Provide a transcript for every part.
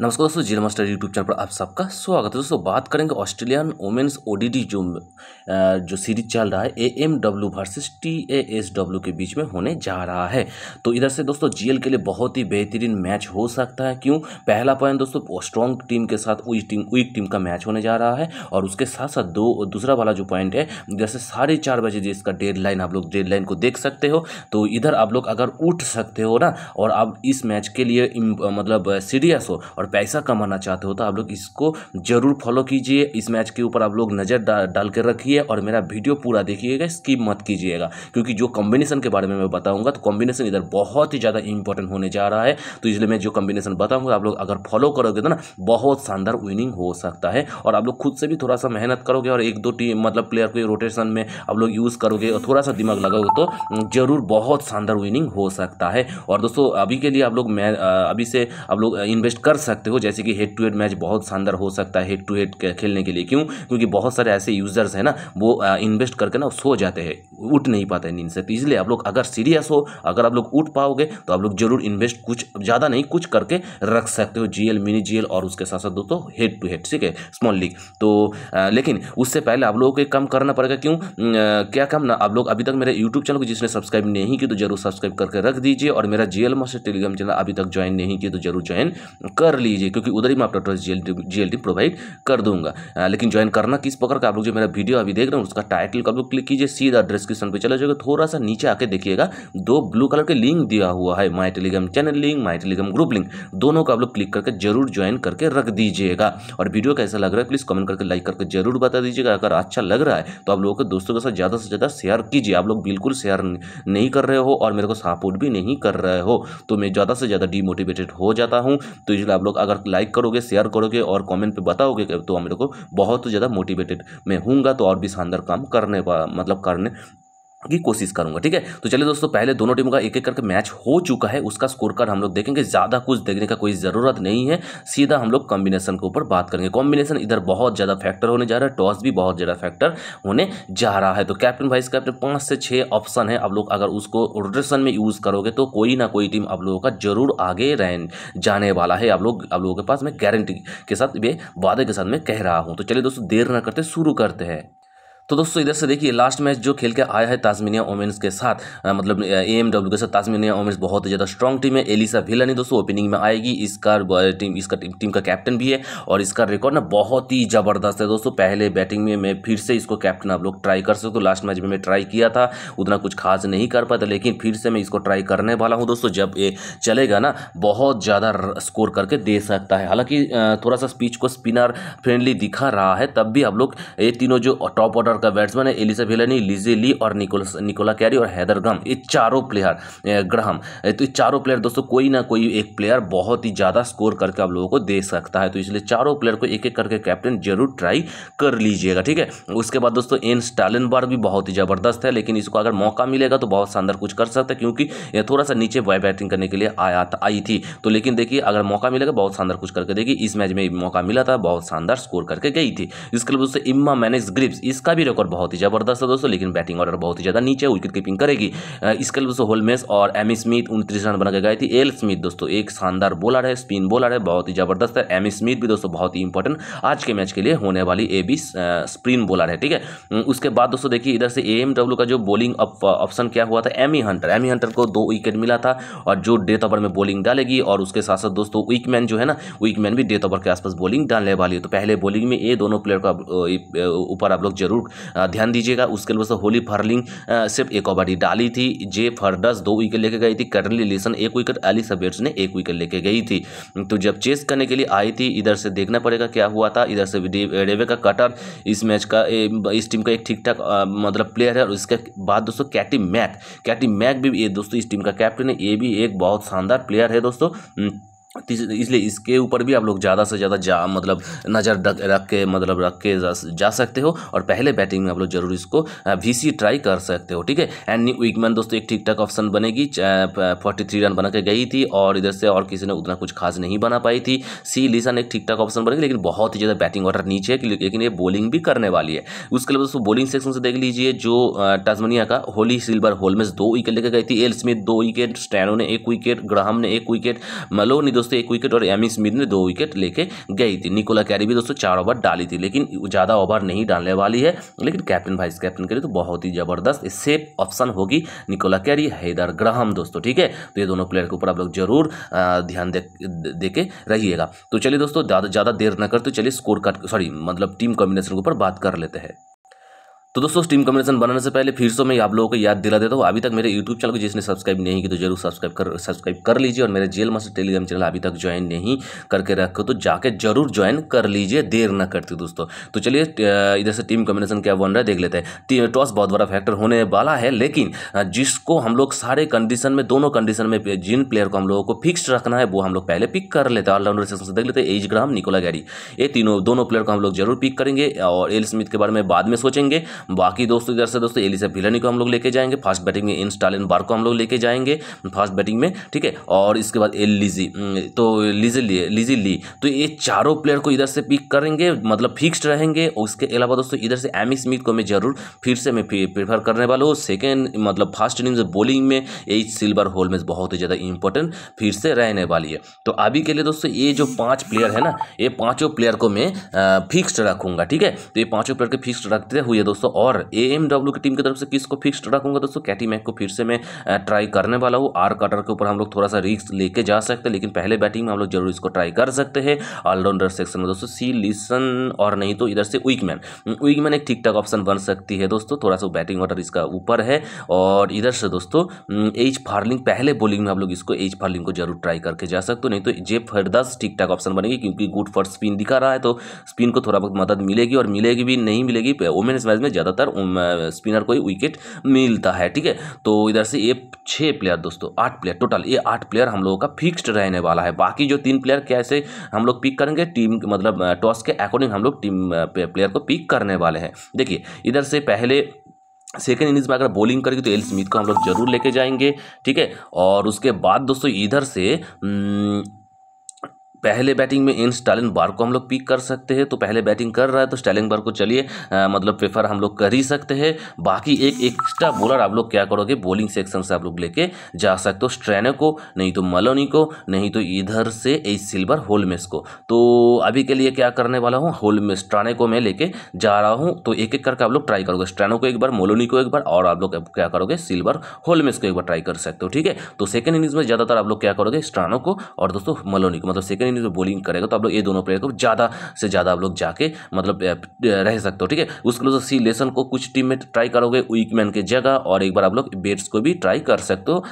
नमस्कार दोस्तों zero master YouTube channel पर आप सबका स्वागत है दोस्तों बात करेंगे ऑस्ट्रेलियन वुमेन्स ओडीडी जो जो सीरीज चल रहा है A M W versus T A S W के बीच में होने जा रहा है तो इधर से दोस्तों जीएल के लिए बहुत ही बेहतरीन मैच हो सकता है क्यों पहला पॉइंट दोस्तों स्ट्रॉन्ग टीम के साथ वीक टीम वीक टीम का मैच होने जा रहा है और उसके साथ साथ दो दूसरा वाला जो पॉइंट है जैसे साढ़े चार बजे जिसका डेड लाइन आप लोग डेड लाइन को देख सकते हो तो इधर आप लोग अगर उठ सकते हो ना और आप इस मैच के लिए मतलब सीरियस हो और और पैसा कमाना चाहते हो तो आप लोग इसको ज़रूर फॉलो कीजिए इस मैच के ऊपर आप लोग नज़र डाल कर रखिए और मेरा वीडियो पूरा देखिएगा स्किप मत कीजिएगा क्योंकि जो कॉम्बिनेशन के बारे में मैं बताऊँगा तो कॉम्बिनेशन इधर बहुत ही ज़्यादा इंपॉर्टेंट होने जा रहा है तो इसलिए मैं जो कॉम्बिनेशन बताऊँगा आप लोग अगर फॉलो करोगे तो ना बहुत शानदार विनिंग हो सकता है और आप लोग खुद से भी थोड़ा सा मेहनत करोगे और एक दो टीम मतलब प्लेयर को रोटेशन में आप लोग यूज़ करोगे और थोड़ा सा दिमाग लगाओगे तो ज़रूर बहुत शानदार विनिंग हो सकता है और दोस्तों अभी के लिए आप लोग अभी से आप लोग इन्वेस्ट कर सकते सकते हो जैसे कि हेड टू हेड मैच बहुत शानदार हो सकता है हेड टू हेड खेलने के लिए क्यों क्योंकि बहुत सारे ऐसे यूज़र्स हैं ना वो इन्वेस्ट करके ना सो जाते हैं उठ नहीं पाते नींद से तो इसलिए आप लोग अगर सीरियस हो अगर आप लोग उठ पाओगे तो आप लोग जरूर इन्वेस्ट कुछ ज़्यादा नहीं कुछ करके रख सकते हो जीएल मिनी जीएल और उसके साथ साथ दोस्तों हेड टू हेड ठीक है स्मॉल लीग तो आ, लेकिन उससे पहले आप लोगों को कम करना पड़ेगा क्यों आ, क्या कम ना आप लोग अभी तक मेरे यूट्यूब चैनल को जिसने सब्सक्राइब नहीं किया तो जरूर सब्सक्राइब करके रख दीजिए और मेरा जीएल मास्टर टेलीग्राम चैनल अभी तक ज्वाइन नहीं किया तो जरूर ज्वाइन कर लीजिए क्योंकि उधर ही मैं आपका ट्रस्ट जी जी प्रोवाइड कर दूंगा आ, लेकिन ज्वाइन करना किस प्रकार का आप लोग जो मेरा वीडियो अभी देख रहे हैं उसका टाइटल आप लोग क्लिक कीजिए सीधा डिस्क्रिप्शन पर चला जाएगा थोड़ा सा नीचे आके देखिएगा दो ब्लू कलर के लिंक दिया हुआ है my Telegram channel link my Telegram group link दोनों को आप लोग क्लिक करके जरूर ज्वाइन करके रख दीजिएगा और वीडियो कैसा लग रहा है प्लीज़ कमेंट करके लाइक करके जरूर बता दीजिएगा अगर अच्छा लग रहा है तो आप लोगों के दोस्तों के साथ ज़्यादा से ज़्यादा शेयर कीजिए आप लोग बिल्कुल शेयर नहीं कर रहे हो और मेरे को सपोर्ट भी नहीं कर रहे हो तो मैं ज़्यादा से ज़्यादा डीमोटिवेटेड हो जाता हूँ तो इसलिए आप लोग अगर लाइक करोगे शेयर करोगे और कमेंट पे बताओगे तो हम लोग को बहुत ज़्यादा मोटिवेटेड मैं हूँगा तो और भी शानदार काम करने मतलब करने की कोशिश करूंगा ठीक है तो चलिए दोस्तों पहले दोनों टीमों का एक एक करके मैच हो चुका है उसका स्कोर कार्ड हम लोग देखेंगे ज़्यादा कुछ देखने का कोई ज़रूरत नहीं है सीधा हम लोग कॉम्बिनेशन के ऊपर बात करेंगे कॉम्बिनेशन इधर बहुत ज़्यादा फैक्टर होने जा रहा है टॉस भी बहुत ज़्यादा फैक्टर होने जा रहा है तो कैप्टन वाइस कैप्टन पाँच से छः ऑप्शन है आप लोग अगर उसको रोटेशन में यूज़ करोगे तो कोई ना कोई टीम आप लोगों का जरूर आगे रह जाने वाला है आप लोग आप लोगों के पास मैं गारंटी के साथ वादे के साथ मैं कह रहा हूँ तो चलिए दोस्तों देर ना करते शुरू करते हैं तो दोस्तों इधर से देखिए लास्ट मैच जो खेल के आया है ताजमीनिया ओमेंस के साथ आ, मतलब ए एम डब्ल्यू के साथ ताजमिनिया ओमेंस बहुत ही ज़्यादा स्ट्रॉन्ग टीम है एलिसा भिलानी दोस्तों ओपनिंग में आएगी इसका टीम इसका टीम, टीम का कैप्टन भी है और इसका रिकॉर्ड ना बहुत ही ज़बरदस्त है दोस्तों पहले बैटिंग में मैं फिर से इसको कैप्टन आप लोग ट्राई कर सकते हो लास्ट मैच में मैं ट्राई किया था उतना कुछ खास नहीं कर पाया लेकिन फिर से मैं इसको ट्राई करने वाला हूँ दोस्तों जब ये चलेगा ना बहुत ज़्यादा स्कोर करके दे सकता है हालांकि थोड़ा सा स्पीच को स्पिनर फ्रेंडली दिखा रहा है तब भी आप लोग ये तीनों जो टॉप ऑर्डर भारत का बैट्समैन है एलिसा भिलानी लिजे ली और निकोलस निकोला कैरी और हैदर ग्रम ये चारों प्लेयर ग्रहम तो ये चारों प्लेयर दोस्तों कोई ना कोई एक प्लेयर बहुत ही ज़्यादा स्कोर करके आप लोगों को दे सकता है तो इसलिए चारों प्लेयर को एक एक करके कैप्टन जरूर ट्राई कर लीजिएगा ठीक है उसके बाद दोस्तों एन स्टालिन भी बहुत ही ज़बरदस्त है लेकिन इसको अगर मौका मिलेगा तो बहुत शानदार कुछ कर सकता है क्योंकि ये थोड़ा सा नीचे बॉय बैटिंग करने के लिए आया आई थी तो लेकिन देखिए अगर मौका मिलेगा बहुत शानदार कुछ करके देखिए इस मैच में मौका मिला था बहुत शानदार स्कोर करके गई थी इसके लिए दोस्तों इम्मा मैनेज ग्रिप्स इसका भी रिकॉर्ड बहुत ही ज़बरदस्त है दोस्तों लेकिन बैटिंग ऑर्डर बहुत ही ज़्यादा नीचे विकेट कीपिंग करेगी इसके लिए दोस्तों होलमेस और एम स्मिथ उनतीस रन बनाकर गए थे एल स्मिथ दोस्तों एक शानदार बॉलर है स्पिन बॉलर है बहुत ही ज़बरदस्त है एम स्मिथ भी दोस्तों बहुत ही इंपॉर्टेंट आज के मैच के लिए होने वाली ए बी स्पिन बॉलर है ठीक है उसके बाद दोस्तों देखिए इधर से ए का जो बॉलिंग ऑप्शन क्या हुआ था एमी हंटर एमी हंटर को दो विकेट मिला था और जो डेथ ओवर में बॉलिंग डालेगी और उसके साथ साथ दोस्तों विकमैन जो है ना विकमैन भी डेथ ओवर के आसपास बॉलिंग डालने वाली है तो पहले बॉलिंग में ये दोनों प्लेयर का ऊपर आप लोग जरूर ध्यान दीजिएगा उसके अलावा होली फर्लिंग सिर्फ एक ओवर ही डाली थी जे फर्डस दो विकेट लेके गई थी कर्नली लेसन एक विकेट एलिस बेट्स ने एक विकेट लेके गई थी तो जब चेस करने के लिए आई थी इधर से देखना पड़ेगा क्या हुआ था इधर से रेवे का कटर इस मैच का इस टीम का एक ठीक ठाक मतलब प्लेयर है और इसके बाद दोस्तों कैटी मैक कैटी मैक भी ये दोस्तों इस टीम का कैप्टन है ये भी एक बहुत शानदार प्लेयर है दोस्तों इसलिए इसके ऊपर भी आप लोग ज़्यादा से ज़्यादा जा मतलब नज़र रख के मतलब रख के जा, सकते हो और पहले बैटिंग में आप लोग जरूर इसको वीसी ट्राई कर सकते हो ठीक है एंड न्यू विकमैन दोस्तों एक ठीक ठाक ऑप्शन बनेगी फोर्टी थ्री रन बना के गई थी और इधर से और किसी ने उतना कुछ खास नहीं बना पाई थी सी लिसन एक ठीक ठाक ऑप्शन बनेगी लेकिन बहुत ही ज़्यादा बैटिंग ऑर्डर नीचे है लेकिन ये बॉलिंग भी करने वाली है उसके अलावा दोस्तों बॉलिंग सेक्शन से देख लीजिए जो टाजमनिया का होली सिल्वर होलमेस दो विकेट लेकर गई थी एल स्मिथ दो विकेट स्टैनो ने एक विकेट ग्राहम ने एक विकेट मलो ने दोस्तों दोस्तों एक विकेट और एम स्मिथ ने दो विकेट लेके गई थी निकोला कैरी भी दोस्तों चार ओवर डाली थी लेकिन ज़्यादा ओवर नहीं डालने वाली है लेकिन कैप्टन वाइस कैप्टन के लिए तो बहुत ही ज़बरदस्त सेफ ऑप्शन होगी निकोला कैरी हैदर ग्राहम दोस्तों ठीक है तो ये दोनों प्लेयर के ऊपर आप लोग जरूर ध्यान दे, दे के रहिएगा तो चलिए दोस्तों ज़्यादा ज़्यादा देर न करते चलिए स्कोर कार्ड सॉरी मतलब टीम कॉम्बिनेशन के ऊपर बात कर लेते हैं तो दोस्तों स्टीम कॉम्बिनेशन बनाने से पहले फिर से मैं आप लोगों को याद दिला देता हूँ अभी तक मेरे यूट्यूब चैनल को जिसने सब्सक्राइब नहीं की तो जरूर सब्सक्राइब कर सब्सक्राइब कर लीजिए और मेरे जेल मास्टर टेलीग्राम चैनल अभी तक ज्वाइन नहीं करके रखो तो जाके जरूर ज्वाइन कर लीजिए देर ना करती दोस्तों तो चलिए इधर से टीम कॉम्बिनेशन क्या बन रहा है देख लेते हैं टॉस बहुत बड़ा फैक्टर होने वाला है लेकिन जिसको हम लोग सारे कंडीशन में दोनों कंडीशन में जिन प्लेयर को हम लोगों को फिक्स रखना है वो हम लोग पहले पिक कर लेते हैं ऑलराउंडर सेक्शन से देख लेते हैं एज ग्राम निकोला गैरी ये तीनों दोनों प्लेयर को हम लोग जरूर पिक करेंगे और एल स्मिथ के बारे में बाद में सोचेंगे बाकी दोस्तों इधर से दोस्तों एलिसा भिलनी को हम लोग लेके जाएंगे फास्ट बैटिंग में इन स्टालिन बार को हम लोग लेके जाएंगे फास्ट बैटिंग में ठीक है और इसके बाद एल लिजी तो लिजी ली लिजी ली तो ये चारों प्लेयर को इधर से पिक करेंगे मतलब फिक्स्ड रहेंगे और उसके अलावा दोस्तों इधर से एमी स्मिथ को मैं जरूर फिर से मैं प्रेफर करने वाला हूँ सेकेंड मतलब फास्ट इनिंग्स बॉलिंग में ये सिल्वर होल में बहुत ही ज़्यादा इंपॉर्टेंट फिर से रहने वाली है तो अभी के लिए दोस्तों ये जो पाँच प्लेयर है ना ये पाँचों प्लेयर को मैं फिक्स्ड रखूँगा ठीक है तो ये पाँचों प्लेयर को फिक्स रखते हुए दोस्तों और ए की टीम की तरफ से किसको फिक्स्ड रखूंगा दोस्तों कैटी मैक को फिर से मैं ट्राई करने वाला हूँ आर कटर के ऊपर हम लोग थोड़ा सा रिस्क लेके जा सकते हैं लेकिन पहले बैटिंग में हम लोग जरूर इसको ट्राई कर सकते हैं ऑलराउंडर सेक्शन में दोस्तों सी लिसन और नहीं तो इधर से विकमैन विकमैन एक ठीक ठाक ऑप्शन बन सकती है दोस्तों थोड़ा सा बैटिंग ऑर्डर इसका ऊपर है और इधर से दोस्तों एच फार्लिंग पहले बॉलिंग में आप लोग इसको एच फार्लिंग को जरूर ट्राई करके जा सकते हो नहीं तो जे फरदास ठीक ठाक ऑप्शन बनेगी क्योंकि गुड फॉर स्पिन दिखा रहा है तो स्पिन को थोड़ा बहुत मदद मिलेगी और मिलेगी भी नहीं मिलेगी वोमेन्स मैच में ज़्यादा ज़्यादातर स्पिनर को ही विकेट मिलता है ठीक है तो इधर से ये छः प्लेयर दोस्तों आठ प्लेयर टोटल ये आठ प्लेयर हम लोगों का फिक्स्ड रहने वाला है बाकी जो तीन प्लेयर कैसे हम लोग पिक करेंगे टीम मतलब टॉस के अकॉर्डिंग हम लोग टीम प्लेयर को पिक करने वाले हैं देखिए इधर से पहले सेकेंड इनिंग्स में अगर बॉलिंग करेंगे तो एल स्मिथ को हम लोग जरूर लेके जाएंगे ठीक है और उसके बाद दोस्तों इधर से न, पहले बैटिंग में इन स्टालिन बार को हम लोग पिक कर सकते हैं तो पहले बैटिंग कर रहा है तो स्टालिन बार को चलिए मतलब प्रेफर हम लोग कर ही सकते हैं बाकी एक एक्स्ट्रा बॉलर आप लोग क्या करोगे बॉलिंग सेक्शन से आप लोग लेके जा सकते हो स्ट्रेनो को नहीं तो मलोनी को नहीं तो इधर से ए सिल्वर होलमेस को तो अभी के लिए क्या करने वाला हूँ होलमेस स्ट्रेनो को मैं लेके जा रहा हूँ तो एक एक करके आप लोग ट्राई करोगे स्ट्रेनो को एक बार मोलोनी को एक बार और आप लोग क्या करोगे सिल्वर होलमेस को एक बार ट्राई कर सकते हो ठीक है तो सेकेंड इनिंग्स में ज़्यादातर आप लोग क्या करोगे स्ट्रानो को और दोस्तों मलोनी को मतलब सेकेंड नहीं तो बॉलिंग करेगा तो आप लोग ये दोनों प्लेयर को ज़्यादा से ज़्यादा आप लोग जाके मतलब रह सकते हो ठीक है उसके लिए सी तो लेसन को कुछ टीम में ट्राई करोगे वीकमैन के जगह और एक बार आप लोग बेट्स को भी ट्राई कर सकते हो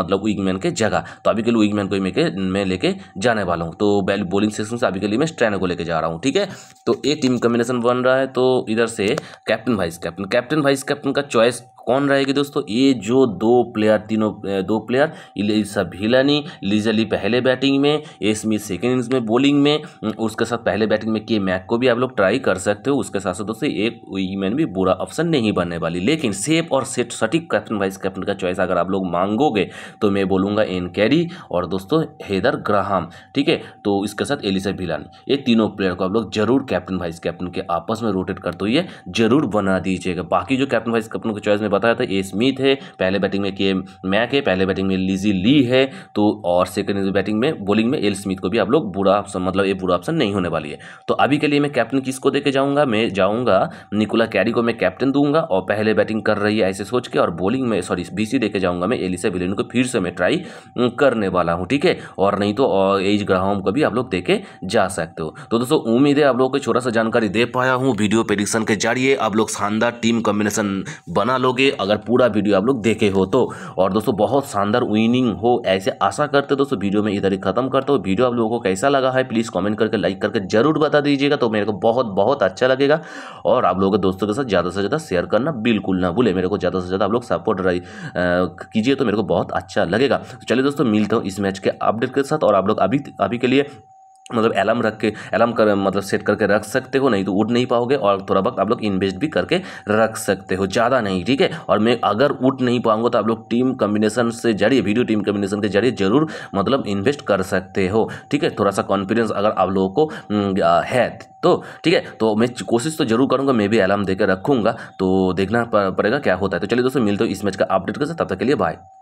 मतलब वीकमैन के जगह तो अभी के लिए वीकमैन को मैं मैं लेके जाने वाला हूँ तो बॉलिंग सेशन से अभी के लिए मैं स्ट्रैनो को लेकर जा रहा हूँ ठीक है तो एक टीम कम्बिनेशन बन रहा है तो इधर से captain vice captain captain vice captain का चॉइस कौन रहेगी दोस्तों ये जो दो प्लेयर तीनों दो प्लेयर इलिसा भिलानी लिजली पहले बैटिंग में एसमी सेकेंड इनिंग्स में बॉलिंग में उसके साथ पहले बैटिंग में के मैक को भी आप लोग ट्राई कर सकते हो उसके साथ साथ दोस्तों एक ईमैन भी बुरा ऑप्शन नहीं बनने वाली लेकिन सेफ और सेट सटीक कैप्टन वाइस कैप्टन का चॉइस अगर आप लोग मांगोगे तो मैं बोलूँगा एन कैरी और दोस्तों हेदर ग्राहम ठीक है तो इसके साथ एलिसा भिलानी ये तीनों प्लेयर को आप लोग जरूर कैप्टन वाइस कैप्टन के आपस में रोटेट करते हुए जरूर बना दीजिएगा बाकी जो कैप्टन वाइस कैप्टन के चॉइस में बताया था ए स्मिथ है पहले बैटिंग में के मैक है पहले बैटिंग में लिजी ली है तो और सेकंड बैटिंग में बॉलिंग में एल स्मिथ को भी आप लोग बुरा ऑप्शन मतलब ये बुरा ऑप्शन नहीं होने वाली है तो अभी के लिए मैं कैप्टन किसको देके जाऊंगा मैं जाऊंगा निकोला कैरी को मैं कैप्टन दूंगा और पहले बैटिंग कर रही है ऐसे सोच के और बॉलिंग में सॉरी बीसी देके जाऊंगा मैं एलिसा विलियन को फिर से मैं ट्राई करने वाला हूँ ठीक है और नहीं तो एज ग्राहम को भी आप लोग देके जा सकते हो तो दोस्तों उम्मीद है आप लोगों को छोटा सा जानकारी दे पाया हूँ वीडियो प्रेडिक्शन के जरिए आप लोग शानदार टीम कॉम्बिनेशन बना लोगे होगे अगर पूरा वीडियो आप लोग देखे हो तो और दोस्तों बहुत शानदार विनिंग हो ऐसे आशा करते दोस्तों वीडियो में इधर ही खत्म करता हूँ वीडियो आप लोगों को कैसा लगा है प्लीज़ कमेंट करके लाइक करके जरूर बता दीजिएगा तो मेरे को बहुत बहुत अच्छा लगेगा और आप लोगों के दोस्तों के साथ ज़्यादा से ज़्यादा शेयर करना बिल्कुल ना भूले मेरे को ज़्यादा से ज़्यादा आप लोग सपोर्ट कीजिए तो मेरे को बहुत अच्छा लगेगा तो चलिए दोस्तों मिलता हूँ इस मैच के अपडेट के साथ और आप लोग अभी अभी के लिए मतलब अलार्म रख के अलार्म कर मतलब सेट करके रख सकते हो नहीं तो उठ नहीं पाओगे और थोड़ा वक्त आप लोग इन्वेस्ट भी करके रख सकते हो ज़्यादा नहीं ठीक है और मैं अगर उठ नहीं पाऊंगा तो आप लोग टीम कम्बिनेशन से जरिए वीडियो टीम कम्बिनेशन के जरिए जरूर मतलब इन्वेस्ट कर सकते हो ठीक है थोड़ा सा कॉन्फिडेंस अगर आप लोगों को है तो ठीक है तो मैं कोशिश तो जरूर करूंगा मैं भी अलार्म देकर रखूंगा तो देखना पड़ेगा क्या होता है तो चलिए दोस्तों मिलते हो इस मैच का अपडेट कर सकते तब तक के लिए बाय